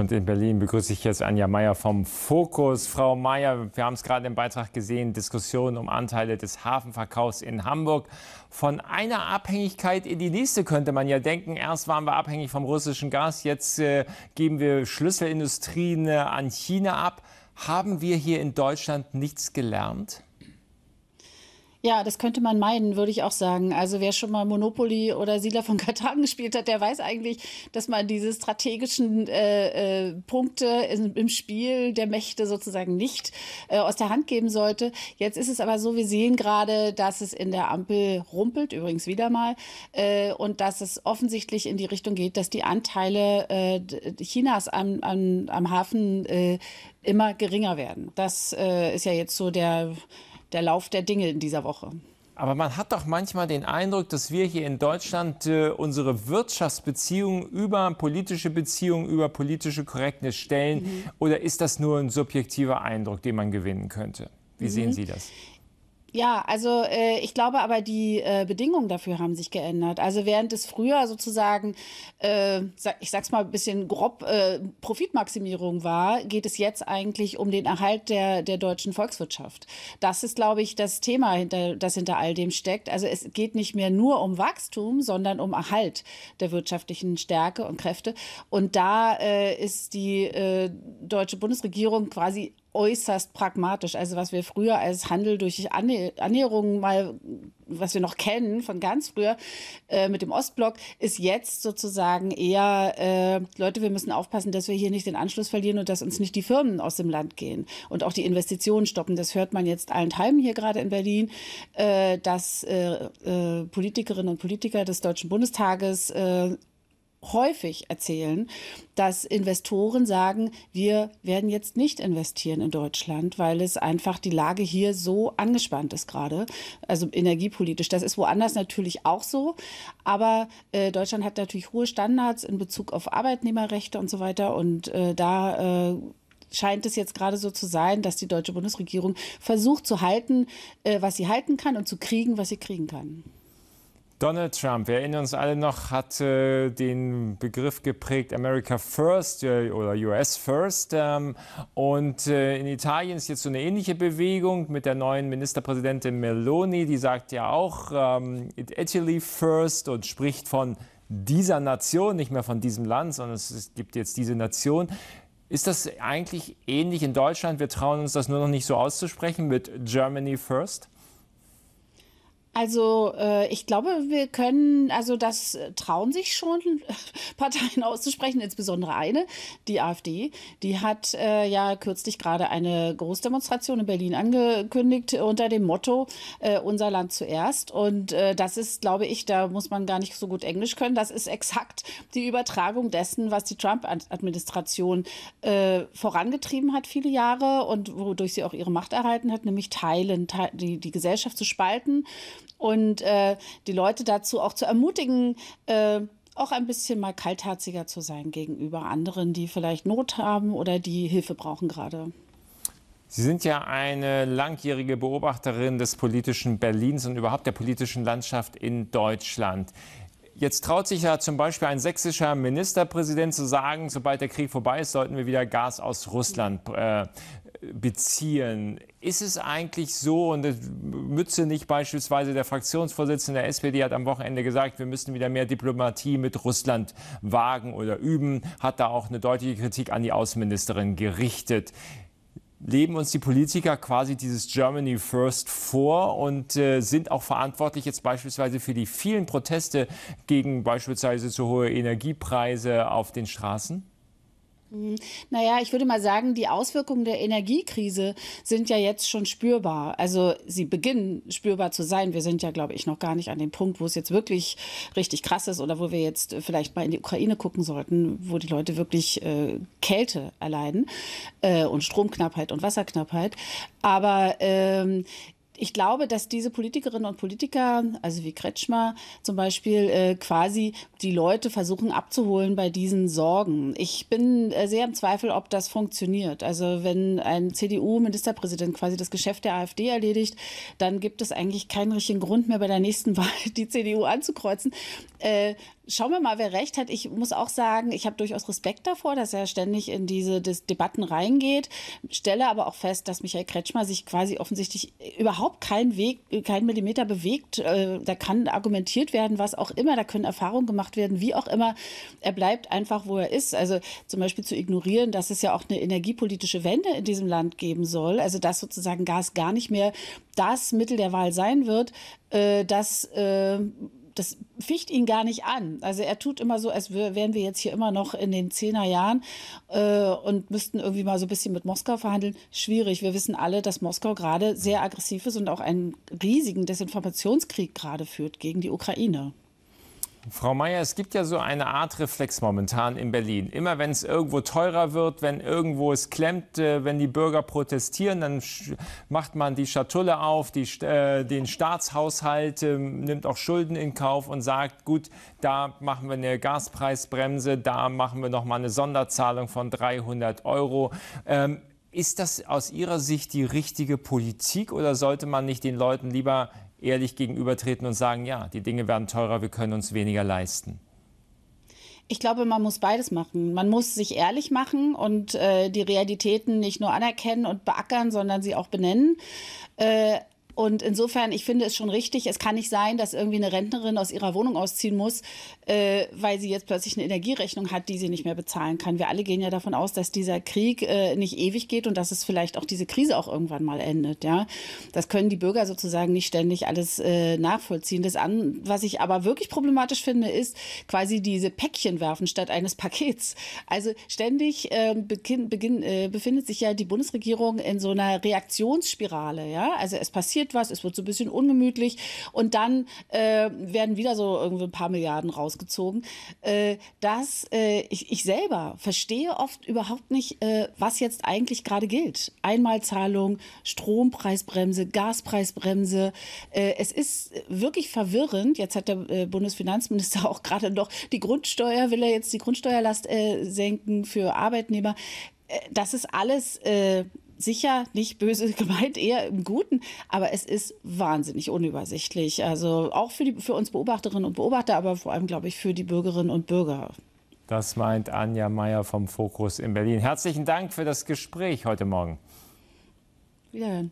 Und in Berlin begrüße ich jetzt Anja Meier vom Fokus. Frau Meier, wir haben es gerade im Beitrag gesehen, Diskussionen um Anteile des Hafenverkaufs in Hamburg. Von einer Abhängigkeit in die nächste könnte man ja denken. Erst waren wir abhängig vom russischen Gas, jetzt äh, geben wir Schlüsselindustrien äh, an China ab. Haben wir hier in Deutschland nichts gelernt? Ja, das könnte man meinen, würde ich auch sagen. Also wer schon mal Monopoly oder Siedler von Katan gespielt hat, der weiß eigentlich, dass man diese strategischen äh, äh, Punkte in, im Spiel der Mächte sozusagen nicht äh, aus der Hand geben sollte. Jetzt ist es aber so, wir sehen gerade, dass es in der Ampel rumpelt, übrigens wieder mal, äh, und dass es offensichtlich in die Richtung geht, dass die Anteile äh, Chinas am, am, am Hafen äh, immer geringer werden. Das ist ja jetzt so der der Lauf der Dinge in dieser Woche. Aber man hat doch manchmal den Eindruck, dass wir hier in Deutschland äh, unsere Wirtschaftsbeziehungen über politische Beziehungen, über politische Korrektheit stellen. Mhm. Oder ist das nur ein subjektiver Eindruck, den man gewinnen könnte? Wie mhm. sehen Sie das? Ja, also äh, ich glaube aber, die äh, Bedingungen dafür haben sich geändert. Also während es früher sozusagen, äh, ich sag's mal ein bisschen grob, äh, Profitmaximierung war, geht es jetzt eigentlich um den Erhalt der, der deutschen Volkswirtschaft. Das ist, glaube ich, das Thema, hinter, das hinter all dem steckt. Also es geht nicht mehr nur um Wachstum, sondern um Erhalt der wirtschaftlichen Stärke und Kräfte. Und da äh, ist die äh, deutsche Bundesregierung quasi äußerst pragmatisch. Also was wir früher als Handel durch Annäherungen mal, was wir noch kennen von ganz früher äh, mit dem Ostblock, ist jetzt sozusagen eher, äh, Leute, wir müssen aufpassen, dass wir hier nicht den Anschluss verlieren und dass uns nicht die Firmen aus dem Land gehen und auch die Investitionen stoppen. Das hört man jetzt allenthalben hier gerade in Berlin, äh, dass äh, äh, Politikerinnen und Politiker des Deutschen Bundestages äh, häufig erzählen, dass Investoren sagen, wir werden jetzt nicht investieren in Deutschland, weil es einfach die Lage hier so angespannt ist gerade, also energiepolitisch. Das ist woanders natürlich auch so, aber äh, Deutschland hat natürlich hohe Standards in Bezug auf Arbeitnehmerrechte und so weiter und äh, da äh, scheint es jetzt gerade so zu sein, dass die deutsche Bundesregierung versucht zu halten, äh, was sie halten kann und zu kriegen, was sie kriegen kann. Donald Trump, wir erinnern uns alle noch, hat äh, den Begriff geprägt America First äh, oder US First. Ähm, und äh, in Italien ist jetzt so eine ähnliche Bewegung mit der neuen Ministerpräsidentin Meloni, die sagt ja auch ähm, Italy First und spricht von dieser Nation, nicht mehr von diesem Land, sondern es gibt jetzt diese Nation. Ist das eigentlich ähnlich in Deutschland? Wir trauen uns das nur noch nicht so auszusprechen mit Germany First. Also äh, ich glaube, wir können, also das äh, trauen sich schon Parteien auszusprechen, insbesondere eine, die AfD. Die hat äh, ja kürzlich gerade eine Großdemonstration in Berlin angekündigt unter dem Motto äh, Unser Land zuerst. Und äh, das ist, glaube ich, da muss man gar nicht so gut Englisch können. Das ist exakt die Übertragung dessen, was die Trump-Administration äh, vorangetrieben hat viele Jahre und wodurch sie auch ihre Macht erhalten hat, nämlich teilen, te die, die Gesellschaft zu spalten und äh, die Leute dazu auch zu ermutigen, äh, auch ein bisschen mal kaltherziger zu sein gegenüber anderen, die vielleicht Not haben oder die Hilfe brauchen gerade. Sie sind ja eine langjährige Beobachterin des politischen Berlins und überhaupt der politischen Landschaft in Deutschland. Jetzt traut sich ja zum Beispiel ein sächsischer Ministerpräsident zu sagen, sobald der Krieg vorbei ist, sollten wir wieder Gas aus Russland äh, beziehen. Ist es eigentlich so, und Mütze nicht beispielsweise der Fraktionsvorsitzende der SPD hat am Wochenende gesagt, wir müssen wieder mehr Diplomatie mit Russland wagen oder üben, hat da auch eine deutliche Kritik an die Außenministerin gerichtet. Leben uns die Politiker quasi dieses Germany First vor und äh, sind auch verantwortlich jetzt beispielsweise für die vielen Proteste gegen beispielsweise zu hohe Energiepreise auf den Straßen? Hm, naja, ich würde mal sagen, die Auswirkungen der Energiekrise sind ja jetzt schon spürbar. Also sie beginnen spürbar zu sein. Wir sind ja, glaube ich, noch gar nicht an dem Punkt, wo es jetzt wirklich richtig krass ist oder wo wir jetzt äh, vielleicht mal in die Ukraine gucken sollten, wo die Leute wirklich äh, Kälte erleiden äh, und Stromknappheit und Wasserknappheit. Aber ähm, ich glaube, dass diese Politikerinnen und Politiker, also wie Kretschmer zum Beispiel, äh, quasi die Leute versuchen abzuholen bei diesen Sorgen. Ich bin äh, sehr im Zweifel, ob das funktioniert. Also wenn ein CDU-Ministerpräsident quasi das Geschäft der AfD erledigt, dann gibt es eigentlich keinen richtigen Grund mehr bei der nächsten Wahl die CDU anzukreuzen. Äh, Schauen wir mal, wer recht hat. Ich muss auch sagen, ich habe durchaus Respekt davor, dass er ständig in diese Debatten reingeht. Stelle aber auch fest, dass Michael Kretschmer sich quasi offensichtlich überhaupt keinen Weg, keinen Millimeter bewegt. Äh, da kann argumentiert werden, was auch immer. Da können Erfahrungen gemacht werden, wie auch immer. Er bleibt einfach, wo er ist. Also zum Beispiel zu ignorieren, dass es ja auch eine energiepolitische Wende in diesem Land geben soll. Also dass sozusagen Gas gar nicht mehr das Mittel der Wahl sein wird, äh, dass äh, das ficht ihn gar nicht an. Also er tut immer so, als wären wir jetzt hier immer noch in den Zehnerjahren äh, und müssten irgendwie mal so ein bisschen mit Moskau verhandeln. Schwierig. Wir wissen alle, dass Moskau gerade sehr aggressiv ist und auch einen riesigen Desinformationskrieg gerade führt gegen die Ukraine. Frau Meier, es gibt ja so eine Art Reflex momentan in Berlin. Immer wenn es irgendwo teurer wird, wenn irgendwo es klemmt, äh, wenn die Bürger protestieren, dann macht man die Schatulle auf, die, äh, den Staatshaushalt, äh, nimmt auch Schulden in Kauf und sagt, gut, da machen wir eine Gaspreisbremse, da machen wir nochmal eine Sonderzahlung von 300 Euro. Ähm, ist das aus Ihrer Sicht die richtige Politik oder sollte man nicht den Leuten lieber ehrlich gegenübertreten und sagen, ja, die Dinge werden teurer, wir können uns weniger leisten? Ich glaube, man muss beides machen. Man muss sich ehrlich machen und äh, die Realitäten nicht nur anerkennen und beackern, sondern sie auch benennen. Äh, und insofern, ich finde es schon richtig, es kann nicht sein, dass irgendwie eine Rentnerin aus ihrer Wohnung ausziehen muss, äh, weil sie jetzt plötzlich eine Energierechnung hat, die sie nicht mehr bezahlen kann. Wir alle gehen ja davon aus, dass dieser Krieg äh, nicht ewig geht und dass es vielleicht auch diese Krise auch irgendwann mal endet. Ja? Das können die Bürger sozusagen nicht ständig alles äh, nachvollziehen. Das an, was ich aber wirklich problematisch finde, ist quasi diese Päckchen werfen statt eines Pakets. Also ständig ähm, beginn, beginn, äh, befindet sich ja die Bundesregierung in so einer Reaktionsspirale. Ja? Also es passiert passiert was, es wird so ein bisschen ungemütlich und dann äh, werden wieder so irgendwie ein paar Milliarden rausgezogen. Äh, dass äh, ich, ich selber verstehe oft überhaupt nicht, äh, was jetzt eigentlich gerade gilt. Einmalzahlung, Strompreisbremse, Gaspreisbremse. Äh, es ist wirklich verwirrend. Jetzt hat der äh, Bundesfinanzminister auch gerade noch die Grundsteuer, will er jetzt die Grundsteuerlast äh, senken für Arbeitnehmer äh, das ist alles äh, sicher nicht böse gemeint, eher im Guten, aber es ist wahnsinnig unübersichtlich. Also auch für, die, für uns Beobachterinnen und Beobachter, aber vor allem, glaube ich, für die Bürgerinnen und Bürger. Das meint Anja Meyer vom Fokus in Berlin. Herzlichen Dank für das Gespräch heute Morgen. Wiederhören.